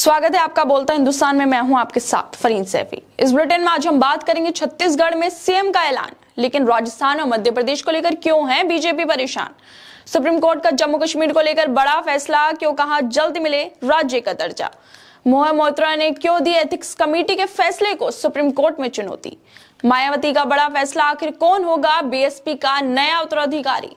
स्वागत है आपका बोलता हिंदुस्तान में मैं हूं आपके साथ फरीन सैफी इस ब्रिटेन में आज हम बात करेंगे छत्तीसगढ़ में सीएम का ऐलान लेकिन राजस्थान और मध्य प्रदेश को लेकर क्यों है बीजेपी परेशान सुप्रीम कोर्ट का जम्मू कश्मीर को लेकर बड़ा फैसला क्यों कहा जल्द मिले राज्य का दर्जा मोहन मोहत्रा ने क्यों दी एथिक्स कमेटी के फैसले को सुप्रीम कोर्ट में चुनौती मायावती का बड़ा फैसला आखिर कौन होगा बीएसपी का नया उत्तराधिकारी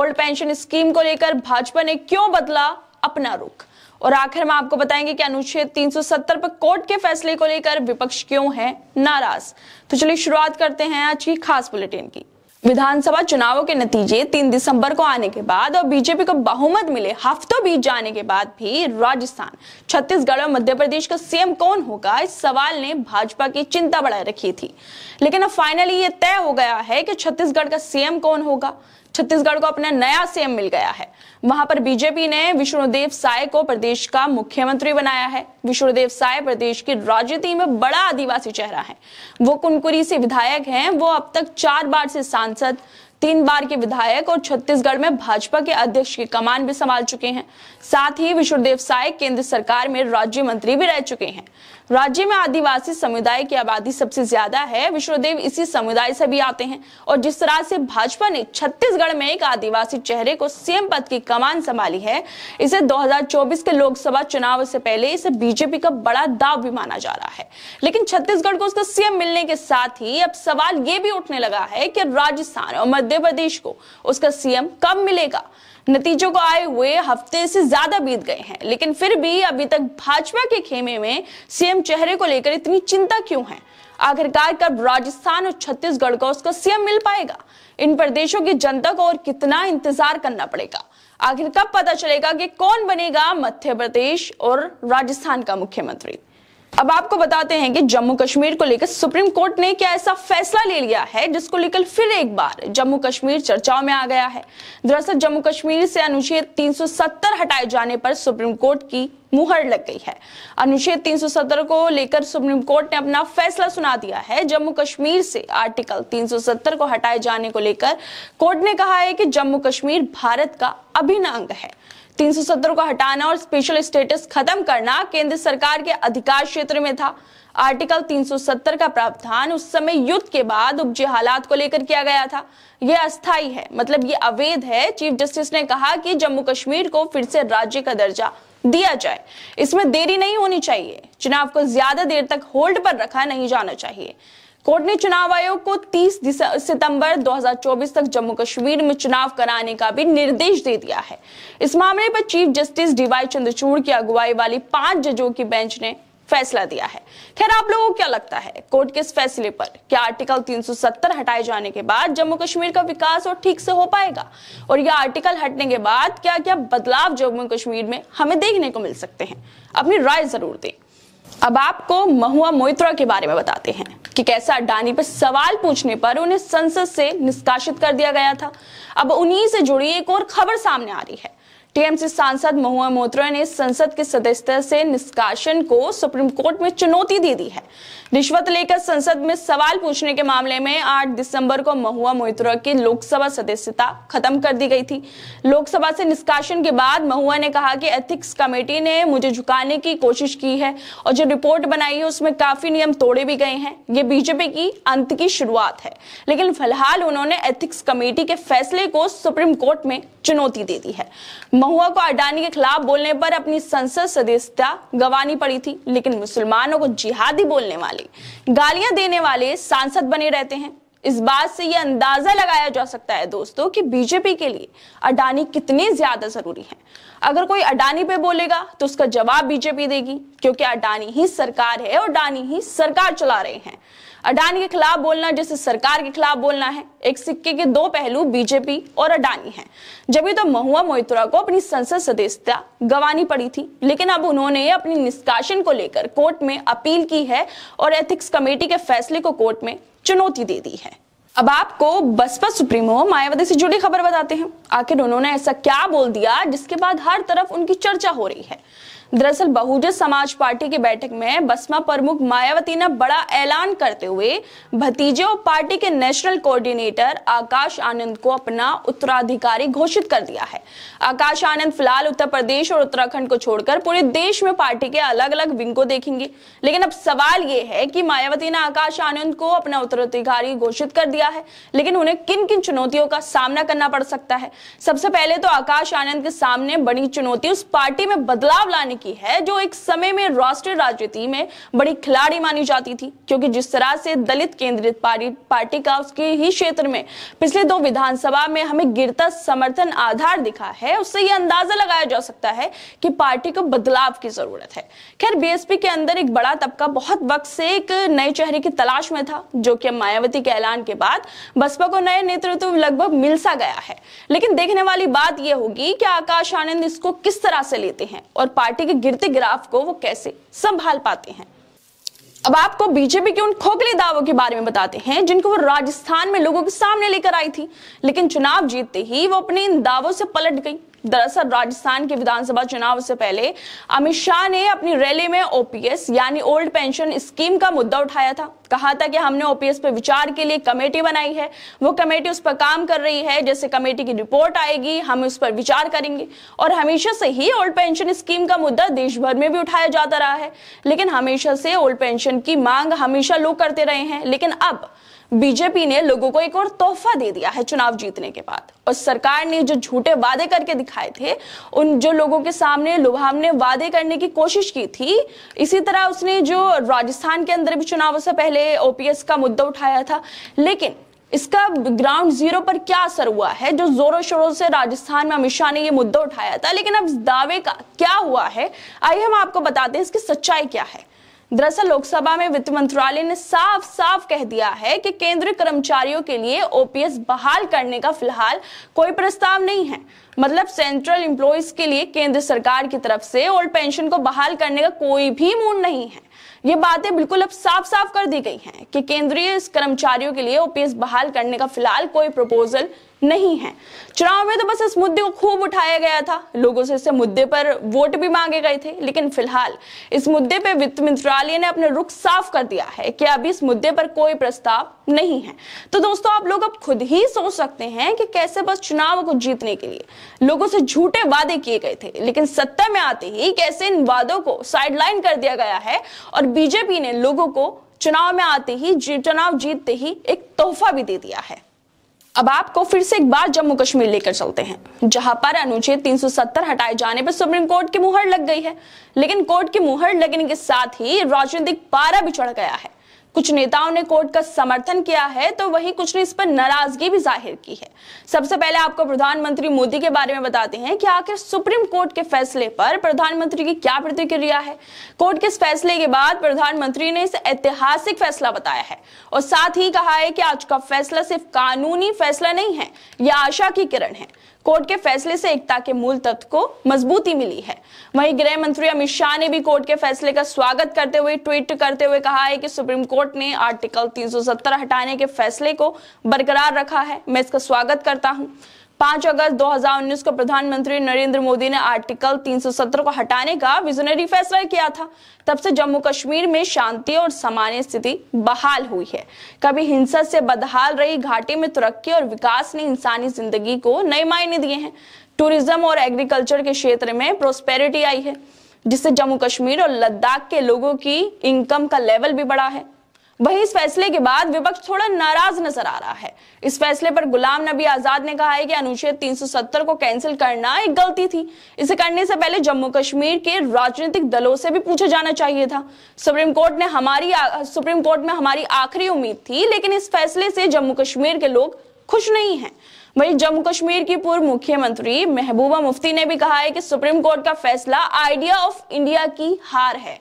ओल्ड पेंशन स्कीम को लेकर भाजपा ने क्यों बदला अपना रुख और आखिर में आपको बताएंगे कि अनुच्छेद 370 पर कोर्ट के फैसले को लेकर विपक्ष क्यों है नाराज तो चलिए शुरुआत करते हैं आज की खास बुलेटिन की विधानसभा चुनावों के नतीजे 3 दिसंबर को आने के बाद और बीजेपी को बहुमत मिले हफ्तों बीत जाने के बाद भी राजस्थान छत्तीसगढ़ और मध्य प्रदेश का सीएम कौन होगा इस सवाल ने भाजपा की चिंता बढ़ाए रखी थी लेकिन अब फाइनली ये तय हो गया है कि छत्तीसगढ़ का सीएम कौन होगा छत्तीसगढ़ को अपना नया सीएम मिल गया है वहां पर बीजेपी ने विष्णुदेव साय को प्रदेश का मुख्यमंत्री बनाया है विष्णुदेव साय प्रदेश की राजनीति में बड़ा आदिवासी चेहरा है वो कुनकुरी से विधायक हैं वो अब तक चार बार से सांसद तीन बार के विधायक और छत्तीसगढ़ में भाजपा के अध्यक्ष की कमान भी संभाल चुके हैं साथ ही विष्णुदेव साय केंद्र सरकार में राज्य मंत्री भी रह चुके हैं राज्य में आदिवासी समुदाय की आबादी सबसे ज्यादा है विष्णुदेव इसी समुदाय से भी आते हैं और जिस तरह से भाजपा ने छत्तीसगढ़ में एक आदिवासी चेहरे को सीएम पद की कमान संभाली है इसे 2024 के लोकसभा चुनाव से पहले इसे बीजेपी का बड़ा दाव भी माना जा रहा है लेकिन छत्तीसगढ़ को उसका सीएम मिलने के साथ ही अब सवाल ये भी उठने लगा है कि राजस्थान और मध्य प्रदेश को उसका सीएम कब मिलेगा नतीजों को आए हुए हफ्ते से ज्यादा बीत गए हैं लेकिन फिर भी अभी तक भाजपा के खेमे में सीएम चेहरे को लेकर इतनी चिंता क्यों है आखिरकार कब राजस्थान और छत्तीसगढ़ का उसका सीएम मिल पाएगा इन प्रदेशों की जनता को और कितना इंतजार करना पड़ेगा आखिर कब पता चलेगा कि कौन बनेगा मध्य प्रदेश और राजस्थान का मुख्यमंत्री अब आपको बताते हैं कि जम्मू कश्मीर को लेकर सुप्रीम कोर्ट ने क्या ऐसा फैसला ले लिया है जिसको लेकर फिर एक बार जम्मू कश्मीर चर्चाओं में आ गया है दरअसल जम्मू कश्मीर से अनुच्छेद 370 हटाए जाने पर सुप्रीम कोर्ट की मुहर लग गई है अनुच्छेद 370 को लेकर सुप्रीम कोर्ट ने अपना फैसला सुना दिया है जम्मू कश्मीर से आर्टिकल 370 को हटाए जाने को लेकर कोर्ट ने कहा है कि जम्मू कश्मीर भारत का अभिन्न अंग है 370 को हटाना और स्पेशल स्टेटस खत्म करना केंद्र सरकार के अधिकार क्षेत्र में था आर्टिकल 370 का प्रावधान उस समय युद्ध के बाद उपजे हालात को लेकर किया गया था यह अस्थाई है मतलब ये अवैध है चीफ जस्टिस ने कहा कि जम्मू कश्मीर को फिर से राज्य का दर्जा दिया जाए इसमें देरी नहीं होनी चाहिए चुनाव को ज्यादा देर तक होल्ड पर रखा नहीं जाना चाहिए कोर्ट ने चुनाव आयोग को 30 सितंबर 2024 तक जम्मू कश्मीर में चुनाव कराने का भी निर्देश दे दिया है इस मामले पर चीफ जस्टिस डीवाई चंद्रचूड़ की अगुवाई वाली पांच जजों की बेंच ने फैसला दिया है खैर आप लोगों को क्या लगता है कोर्ट के इस फैसले पर क्या आर्टिकल 370 हटाए जाने के बाद जम्मू कश्मीर का विकास और ठीक से हो पाएगा और यह आर्टिकल हटने के बाद क्या क्या बदलाव जम्मू कश्मीर में हमें देखने को मिल सकते हैं अपनी राय जरूर दें अब आपको महुआ मोइत्रा के बारे में बताते हैं कि कैसा अडानी पर सवाल पूछने पर उन्हें संसद से निष्कासित कर दिया गया था अब उन्हीं से जुड़ी एक और खबर सामने आ रही है टीएमसी सांसद महुआ मोहत्रा ने संसद के सदस्यता से निष्कासन को सुप्रीम कोर्ट में चुनौती दे दी है रिश्वत लेकर संसद में सवाल पूछने के मामले में 8 दिसंबर को महुआ मोहित्रा की लोकसभा सदस्यता खत्म कर दी गई थी लोकसभा से निष्कासन के बाद महुआ ने कहा कि एथिक्स कमेटी ने मुझे झुकाने की कोशिश की है और जो रिपोर्ट बनाई है उसमें काफी नियम तोड़े भी गए हैं ये बीजेपी की अंत की शुरुआत है लेकिन फिलहाल उन्होंने एथिक्स कमेटी के फैसले को सुप्रीम कोर्ट में चुनौती दे दी है महुआ को अडानी के खिलाफ बोलने पर अपनी संसद सदस्यता गवानी पड़ी थी लेकिन मुसलमानों को जिहादी बोलने वाले गालियां देने वाले सांसद बने रहते हैं इस बात से यह अंदाजा लगाया जा सकता है दोस्तों कि बीजेपी के लिए अडानी कितने ज्यादा जरूरी है अगर कोई अडानी पे बोलेगा तो उसका जवाब बीजेपी देगी क्योंकि अडानी ही सरकार है और अडानी ही सरकार चला रहे हैं अडानी के खिलाफ बोलना जैसे सरकार के खिलाफ बोलना है एक सिक्के के दो पहलू बीजेपी और अडानी हैं जब तो महुआ मोहित्रा को अपनी संसद सदस्यता गवानी पड़ी थी लेकिन अब उन्होंने अपनी निष्कासन को लेकर कोर्ट में अपील की है और एथिक्स कमेटी के फैसले को कोर्ट में चुनौती दे दी है अब आपको बसपा सुप्रीमो मायावती से जुड़ी खबर बताते हैं आखिर उन्होंने ऐसा क्या बोल दिया जिसके बाद हर तरफ उनकी चर्चा हो रही है दरअसल बहुजन समाज पार्टी की बैठक में बसपा प्रमुख मायावती ने बड़ा ऐलान करते हुए भतीजे और पार्टी के नेशनल कोऑर्डिनेटर आकाश आनंद को अपना उत्तराधिकारी घोषित कर दिया है आकाश आनंद फिलहाल उत्तर प्रदेश और उत्तराखंड को छोड़कर पूरे देश में पार्टी के अलग अलग विंग को देखेंगे लेकिन अब सवाल ये है कि मायावती ने आकाश आनंद को अपना उत्तराधिकारी घोषित कर दिया है लेकिन उन्हें किन किन चुनौतियों का सामना करना पड़ सकता है सबसे पहले तो आकाश आनंद के सामने बड़ी चुनौती उस पार्टी में बदलाव लाने की है जो एक समय में राष्ट्रीय राजनीति में बड़ी खिलाड़ी मानी जाती थी क्योंकि जिस तरह से दलित केंद्रित पार्टी का उसके ही क्षेत्र में पिछले दो विधानसभा में हमें गिरता समर्थन आधार दिखा है उससे यह अंदाजा लगाया जा सकता है कि पार्टी को बदलाव की जरूरत है खैर बीएसपी के अंदर एक बड़ा तबका बहुत वक्त से एक नए चेहरे की तलाश में था जो कि मायावती के ऐलान के बाद बसपा को नए नेतृत्व लगभग मिल सा गया है लेकिन देखने वाली बात यह होगी कि आकाश आनंद इसको किस तरह से लेते हैं और पार्टी के गिरते ग्राफ को वो कैसे संभाल पाते हैं अब आपको बीजेपी के उन खोखले दावों के बारे में बताते हैं जिनको वो राजस्थान में लोगों के सामने लेकर आई थी लेकिन चुनाव जीतते ही वो अपने इन दावों से पलट गई दरअसल राजस्थान के विधानसभा चुनाव से पहले अमित शाह ने अपनी रैली में ओपीएस यानी ओल्ड पेंशन स्कीम का मुद्दा उठाया था कहा था कि हमने ओपीएस पर विचार के लिए कमेटी बनाई है वो कमेटी उस पर काम कर रही है जैसे कमेटी की रिपोर्ट आएगी हम उस पर विचार करेंगे और हमेशा से ही ओल्ड पेंशन स्कीम का मुद्दा देश भर में भी उठाया जाता रहा है लेकिन हमेशा से ओल्ड पेंशन की मांग हमेशा लोग करते रहे हैं लेकिन अब बीजेपी ने लोगों को एक और तोहफा दे दिया है चुनाव जीतने के बाद और सरकार ने जो झूठे वादे करके दिखाए थे उन जो लोगों के सामने लुभावने वादे करने की कोशिश की थी इसी तरह उसने जो राजस्थान के अंदर भी चुनावों से पहले ओपीएस का मुद्दा उठाया था लेकिन इसका ग्राउंड जीरो पर क्या असर हुआ है जो जोरों शोरों से राजस्थान में अमित शाह ने यह मुद्दा उठाया था लेकिन अब इस दावे का क्या हुआ है आइए हम आपको बताते हैं इसकी सच्चाई क्या है दरअसल लोकसभा में वित्त मंत्रालय ने साफ साफ कह दिया है कि केंद्रीय कर्मचारियों के लिए ओपीएस बहाल करने का फिलहाल कोई प्रस्ताव नहीं है मतलब सेंट्रल एम्प्लॉयज के लिए केंद्र सरकार की तरफ से ओल्ड पेंशन को बहाल करने का कोई भी मूड नहीं है ये बातें बिल्कुल अब साफ साफ कर दी गई हैं कि केंद्रीय कर्मचारियों के लिए ओपीएस बहाल करने का फिलहाल कोई प्रपोजल नहीं है चुनाव में तो बस इस मुद्दे को खूब उठाया गया था लोगों से इस मुद्दे पर वोट भी मांगे गए थे लेकिन फिलहाल इस मुद्दे पर वित्त मंत्रालय ने अपने रुख साफ कर दिया है कि अभी इस मुद्दे पर कोई प्रस्ताव नहीं है तो दोस्तों आप लोग अब खुद ही सोच सकते हैं कि कैसे बस चुनाव को जीतने के लिए लोगों से झूठे वादे किए गए थे लेकिन सत्ता में आते ही कैसे इन वादों को साइडलाइन कर दिया गया है और बीजेपी ने लोगों को चुनाव में आते ही चुनाव जीतते ही एक तोहफा भी दे दिया है अब आपको फिर से एक बार जम्मू कश्मीर लेकर चलते हैं जहां पर अनुच्छेद 370 हटाए जाने पर सुप्रीम कोर्ट की मुहर लग गई है लेकिन कोर्ट की मुहर लगने के साथ ही राजनीतिक पारा भी चढ़ गया है कुछ नेताओं ने कोर्ट का समर्थन किया है तो वहीं कुछ ने इस पर नाराजगी भी जाहिर की है सबसे पहले आपको प्रधानमंत्री मोदी के बारे में बताते हैं कि आखिर सुप्रीम कोर्ट के फैसले पर प्रधानमंत्री की क्या प्रतिक्रिया है कोर्ट के इस फैसले के बाद प्रधानमंत्री ने इसे ऐतिहासिक फैसला बताया है और साथ ही कहा है कि आज का फैसला सिर्फ कानूनी फैसला नहीं है यह आशा की किरण है कोर्ट के फैसले से एकता के मूल तत्व को मजबूती मिली है वहीं गृह मंत्री अमित शाह ने भी कोर्ट के फैसले का स्वागत करते हुए ट्वीट करते हुए कहा है कि सुप्रीम कोर्ट ने आर्टिकल 370 हटाने के फैसले को बरकरार रखा है मैं इसका स्वागत करता हूं पांच अगस्त 2019 को प्रधानमंत्री नरेंद्र मोदी ने आर्टिकल 317 को हटाने का विजनरी फैसला किया था तब से जम्मू कश्मीर में शांति और सामान्य स्थिति बहाल हुई है कभी हिंसा से बदहाल रही घाटी में तरक्की और विकास ने इंसानी जिंदगी को नए मायने दिए हैं टूरिज्म और एग्रीकल्चर के क्षेत्र में प्रोस्पेरिटी आई है जिससे जम्मू कश्मीर और लद्दाख के लोगों की इनकम का लेवल भी बढ़ा है वहीं इस फैसले के बाद विपक्ष थोड़ा नाराज नजर आ रहा है इस फैसले पर गुलाम नबी आजाद ने कहा है कि अनुच्छेद 370 को कैंसिल करना एक गलती थी इसे करने से पहले जम्मू कश्मीर के राजनीतिक दलों से भी पूछा जाना चाहिए था सुप्रीम कोर्ट ने हमारी सुप्रीम कोर्ट में हमारी आखिरी उम्मीद थी लेकिन इस फैसले से जम्मू कश्मीर के लोग खुश नहीं है वही जम्मू कश्मीर की पूर्व मुख्यमंत्री महबूबा मुफ्ती ने भी कहा है कि सुप्रीम कोर्ट का फैसला आइडिया ऑफ इंडिया की हार है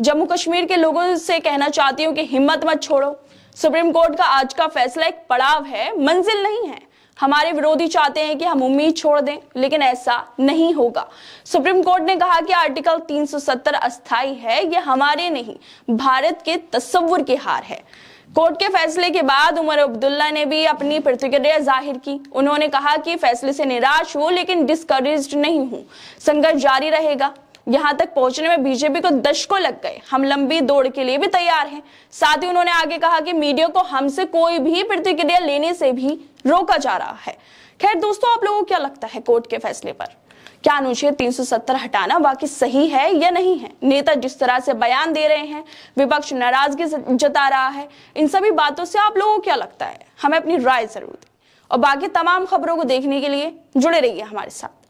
जम्मू कश्मीर के लोगों से कहना चाहती हूँ कि हिम्मत मत छोड़ो सुप्रीम कोर्ट का आज का फैसला एक पड़ाव है मंजिल नहीं है हमारे विरोधी चाहते हैं कि हम उम्मीद छोड़ दें लेकिन ऐसा नहीं होगा सुप्रीम कोर्ट ने कहा कि आर्टिकल 370 अस्थाई है ये हमारे नहीं भारत के तस्वुर की हार है कोर्ट के फैसले के बाद उमर अब्दुल्ला ने भी अपनी प्रतिक्रिया जाहिर की उन्होंने कहा कि फैसले से निराश हूं लेकिन डिस्करेज नहीं हूं संघर्ष जारी रहेगा यहां तक पहुंचने में बीजेपी को दशकों लग गए हम लंबी दौड़ के लिए भी तैयार हैं साथ ही उन्होंने आगे कहा कि मीडिया को हमसे कोई भी प्रतिक्रिया लेने से भी रोका जा रहा है खैर दोस्तों आप लोगों को क्या लगता है कोर्ट के फैसले पर क्या अनुच्छेद 370 हटाना वाकई सही है या नहीं है नेता जिस तरह से बयान दे रहे हैं विपक्ष नाराजगी जता रहा है इन सभी बातों से आप लोगों को क्या लगता है हमें अपनी राय जरूर दें और बाकी तमाम खबरों को देखने के लिए जुड़े रहिए हमारे साथ